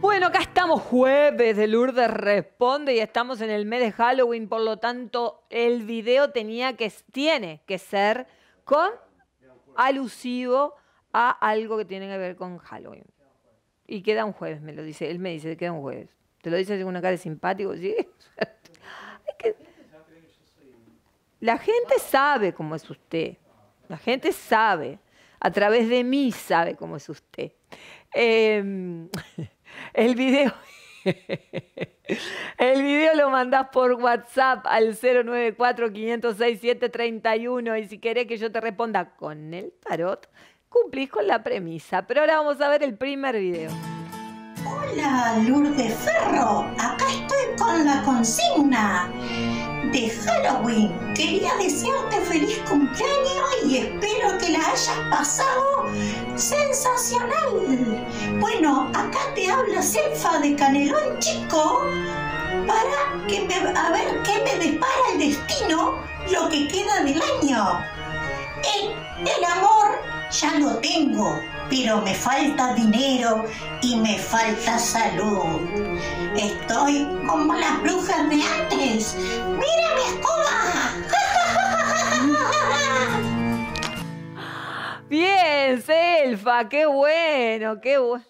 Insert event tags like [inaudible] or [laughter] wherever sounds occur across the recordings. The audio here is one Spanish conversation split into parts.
Bueno, acá estamos jueves de Lourdes Responde y estamos en el mes de Halloween, por lo tanto el video tenía que, tiene que ser con alusivo a algo que tiene que ver con Halloween. Y queda un jueves, me lo dice, él me dice, queda un jueves. Te lo dice con una cara de simpático, ¿sí? [laughs] La gente sabe cómo es usted, la gente sabe, a través de mí sabe cómo es usted. Eh... [laughs] El video. [laughs] El video lo mandás por WhatsApp al 094-506-731 y si querés que yo te responda con el tarot, cumplís con la premisa. Pero ahora vamos a ver el primer video. Hola, Lourdes Ferro, acá estoy con la consigna de Halloween. Quería desearte feliz cumpleaños y espero que la hayas pasado sensacional. Bueno, acá te habla Selfa de Canelón Chico para que a ver qué me depara el destino lo que queda del año. El, el amor ya lo tengo pero me falta dinero y me falta salud. Estoy como las brujas de antes. ¡Mira mi escoba! [laughs] Bien, Selfa, qué bueno, qué bueno.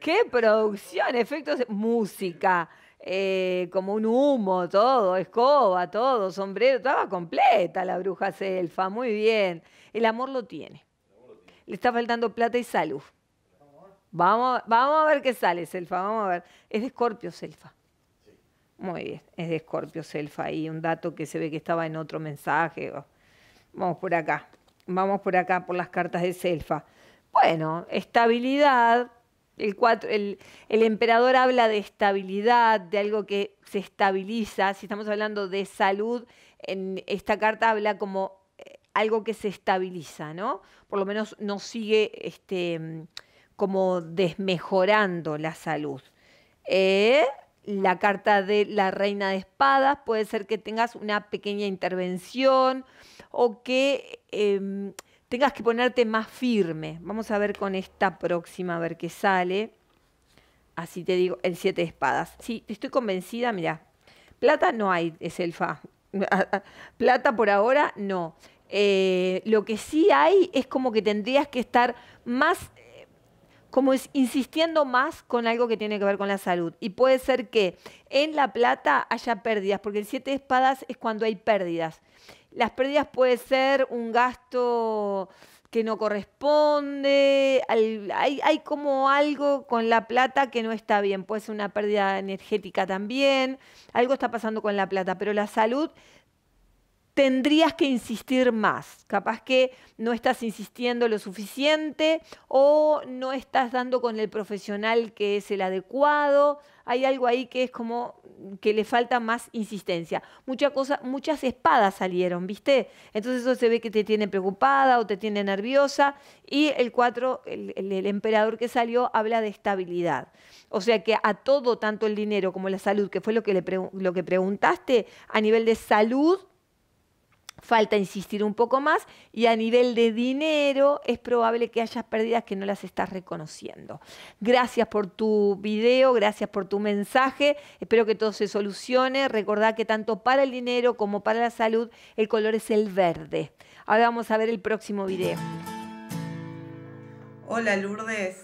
Qué producción, efectos, música, eh, como un humo, todo, escoba, todo, sombrero, estaba completa la bruja Selfa, muy bien. El amor lo tiene. Le está faltando plata y salud. Vamos, vamos a ver qué sale, Selfa, vamos a ver. Es de Escorpio, Selfa. Muy bien, es de Escorpio, Selfa. Y un dato que se ve que estaba en otro mensaje. Vamos por acá, vamos por acá, por las cartas de Selfa. Bueno, estabilidad. El, el, el emperador habla de estabilidad, de algo que se estabiliza. Si estamos hablando de salud, en esta carta habla como algo que se estabiliza, ¿no? Por lo menos no sigue este, mm, como desmejorando la salud. Eh, la carta de la reina de espadas puede ser que tengas una pequeña intervención o que em, tengas que ponerte más firme. Vamos a ver con esta próxima, a ver qué sale. Así te digo, el siete de espadas. Sí, estoy convencida, mira. Plata no hay, es el fa. [laughs] Plata por ahora no. Eh, lo que sí hay es como que tendrías que estar más, eh, como insistiendo más con algo que tiene que ver con la salud. Y puede ser que en La Plata haya pérdidas, porque el siete de espadas es cuando hay pérdidas. Las pérdidas puede ser un gasto que no corresponde, hay, como algo con la plata que no está bien, puede ser una pérdida energética también, algo está pasando con la plata, pero la salud tendrías que insistir más. Capaz que no estás insistiendo lo suficiente o no estás dando con el profesional que es el adecuado. Hay algo ahí que es como que le falta más insistencia. Muchas cosas, muchas espadas salieron, ¿viste? Entonces eso se ve que te tiene preocupada o te tiene nerviosa. Y el 4, el, emperador que salió, habla de estabilidad. O sea que a todo, tanto el dinero como la salud, que fue lo que, lo que preguntaste, a nivel de salud, Falta insistir un poco más y a nivel de dinero es probable que hayas pérdidas que no las estás reconociendo. Gracias por tu video, gracias por tu mensaje. Espero que todo se solucione. Recordad que tanto para el dinero como para la salud el color es el verde. Ahora vamos a ver el próximo video. Hola Lourdes,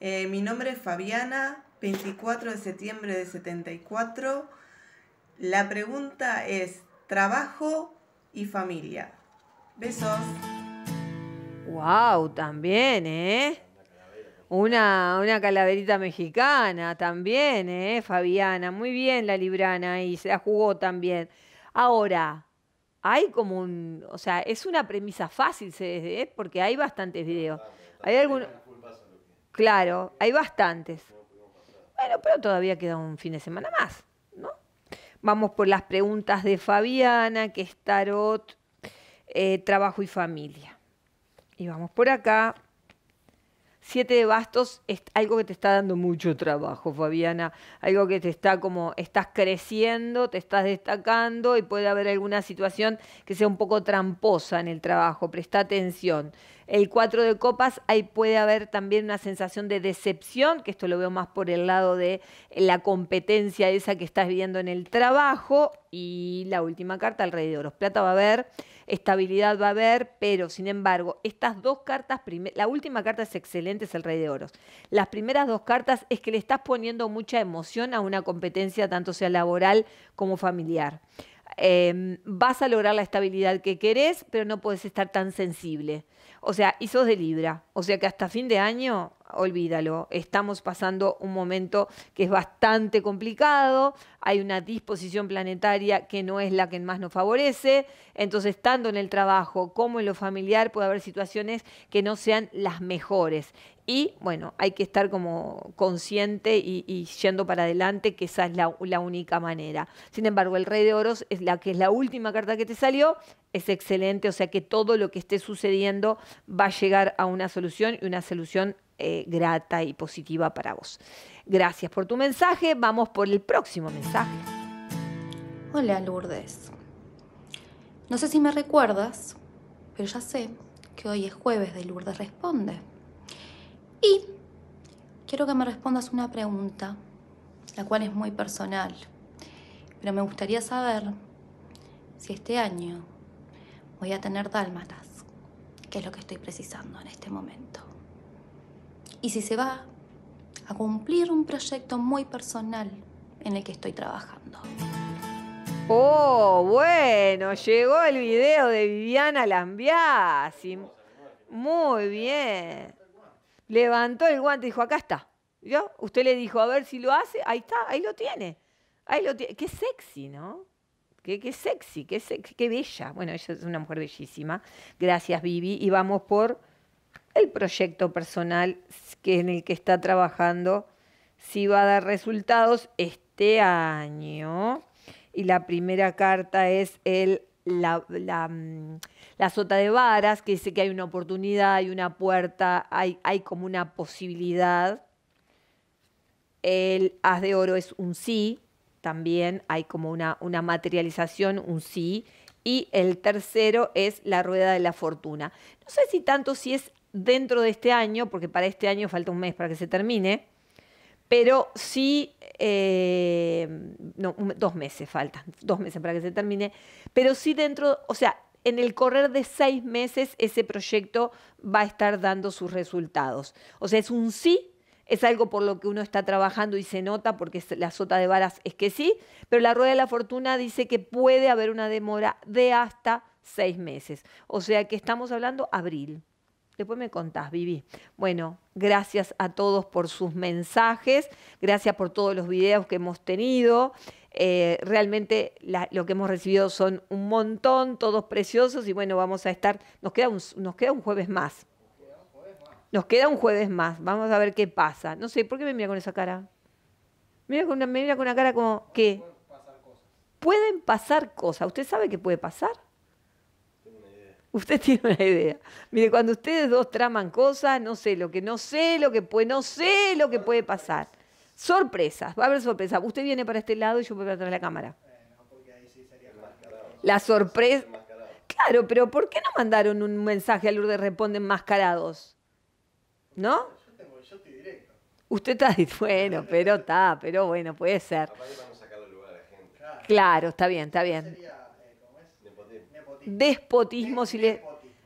eh, mi nombre es Fabiana, 24 de septiembre de 74. La pregunta es, ¿trabajo y familia. Besos. Wow, también, ¿eh? Una, una calaverita mexicana también, ¿eh? Fabiana, muy bien la librana y se la jugó también. Ahora, hay como un, o sea, es una premisa fácil, ¿eh? porque hay bastantes videos. Hay algunos... Claro, hay bastantes. Bueno, pero todavía queda un fin de semana más vamos por las preguntas de Fabiana, que es tarot, eh, trabajo y familia. Y vamos por acá. Siete de bastos es algo que te está dando mucho trabajo, Fabiana. Algo que te está como, estás creciendo, te estás destacando y puede haber alguna situación que sea un poco tramposa en el trabajo. Presta atención. El 4 de copas, ahí puede haber también una sensación de decepción, que esto lo veo más por el lado de la competencia esa que estás viendo en el trabajo. Y la última carta, el rey de oros. Plata va a haber, estabilidad va a haber, pero sin embargo, estas dos cartas, la última carta es excelente, es el rey de oros. Las primeras dos cartas es que le estás poniendo mucha emoción a una competencia, tanto sea laboral como familiar. Em, vas a lograr la estabilidad que querés, pero no puedes estar tan sensible. O sea, y sos de Libra. O sea que hasta fin de año olvídalo, estamos pasando un momento que es bastante complicado, hay una disposición planetaria que no es la que más nos favorece, entonces tanto en el trabajo como en lo familiar puede haber situaciones que no sean las mejores. Y bueno, hay que estar como consciente y, yendo para adelante, que esa es la, la, única manera. Sin embargo, el Rey de Oros es la que es la última carta que te salió, es excelente, o sea que todo lo que esté sucediendo va a llegar a una solución y una solución eh, grata y positiva para vos. Gracias por tu mensaje. Vamos por el próximo mensaje. Hola Lourdes. No sé si me recuerdas, pero ya sé que hoy es jueves de Lourdes Responde. Y quiero que me respondas una pregunta, la cual es muy personal, pero me gustaría saber si este año voy a tener dálmatas, que es lo que estoy precisando en este momento y si se va a cumplir un proyecto muy personal en el que estoy trabajando. Oh, bueno, llegó el video de Viviana Lambiasi. Muy bien. Levantó el guante y dijo, acá está. Usted le dijo, a ver si lo hace. Ahí está, ahí lo tiene. Ahí lo tiene. Qué sexy, ¿no? Qué, qué sexy, qué, sexy, qué bella. Bueno, ella es una mujer bellísima. Gracias, Vivi. Y vamos por el proyecto personal que en el que está trabajando, si va a dar resultados este año. Y la primera carta es el, la, la, mm, sota de varas, que dice que hay una oportunidad, hay una puerta, hay, hay como una posibilidad. El haz de oro es un sí, también hay como una, una materialización, un sí. Y el tercero es la rueda de la fortuna. No sé si tanto si es dentro de este año, porque para este año falta un mes para que se termine, pero sí, eh, no, dos meses faltan, dos meses para que se termine, pero sí dentro, o sea, en el correr de seis meses ese proyecto va a estar dando sus resultados. O sea, es un sí, es algo por lo que uno está trabajando y se nota porque la sota de varas es que sí, pero la rueda de la fortuna dice que puede haber una demora de hasta seis meses. O sea que estamos hablando abril. Después me contás, Vivi. Bueno, gracias a todos por sus mensajes, gracias por todos los videos que hemos tenido. Eh, realmente lo que hemos recibido son un montón, todos preciosos y bueno, vamos a estar, nos queda un, nos queda un jueves más. Nos queda un jueves más, vamos a ver qué pasa. No sé, ¿por qué me mira con esa cara? Mira con me mira con una cara como que... Pueden pasar cosas. ¿Usted sabe qué puede pasar? Usted [laughs] tiene una idea. Mire, cuando ustedes dos traman cosas, no sé lo que no sé, lo que puede, no sé lo que puede pasar. Sorpresas, va a haber sorpresas. Usted viene para este lado y yo voy para atrás de la cámara. La sorpresa. Claro, pero ¿por qué no mandaron un mensaje a Lourdes Responde enmascarados? ¿No? Yo estoy directo. Usted está bueno, pero está, pero bueno, puede ser. Claro, está bien, está bien despotismo, si le...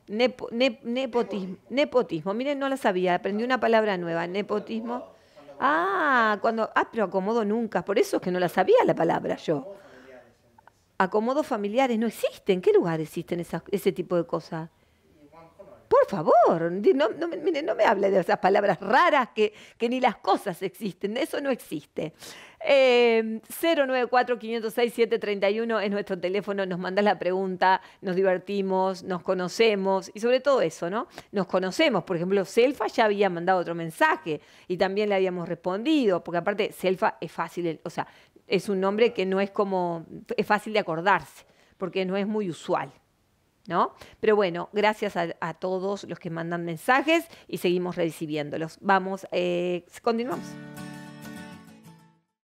nepotismo. nepotismo. Miren, no la sabía, aprendí una palabra nueva. Nepotismo. Ah, cuando. Ah, pero acomodo nunca. Por eso es que no la sabía la palabra yo. Acomodos familiares no existen. ¿En qué lugar existen esas, ese tipo de cosas? Por favor, no, me hable de esas palabras raras que, ni las cosas existen, eso no existe. Eh, 094 es nuestro teléfono, nos manda la pregunta, nos divertimos, nos conocemos y sobre todo eso, ¿no? Nos conocemos, por ejemplo, Selfa ya había mandado otro mensaje y también le habíamos respondido, porque aparte Selfa es fácil, o sea, es un nombre que no es como, es fácil de acordarse, porque no es muy usual. ¿no? Pero bueno, gracias a, todos los que mandan mensajes y seguimos recibiéndolos. Vamos, eh, continuamos.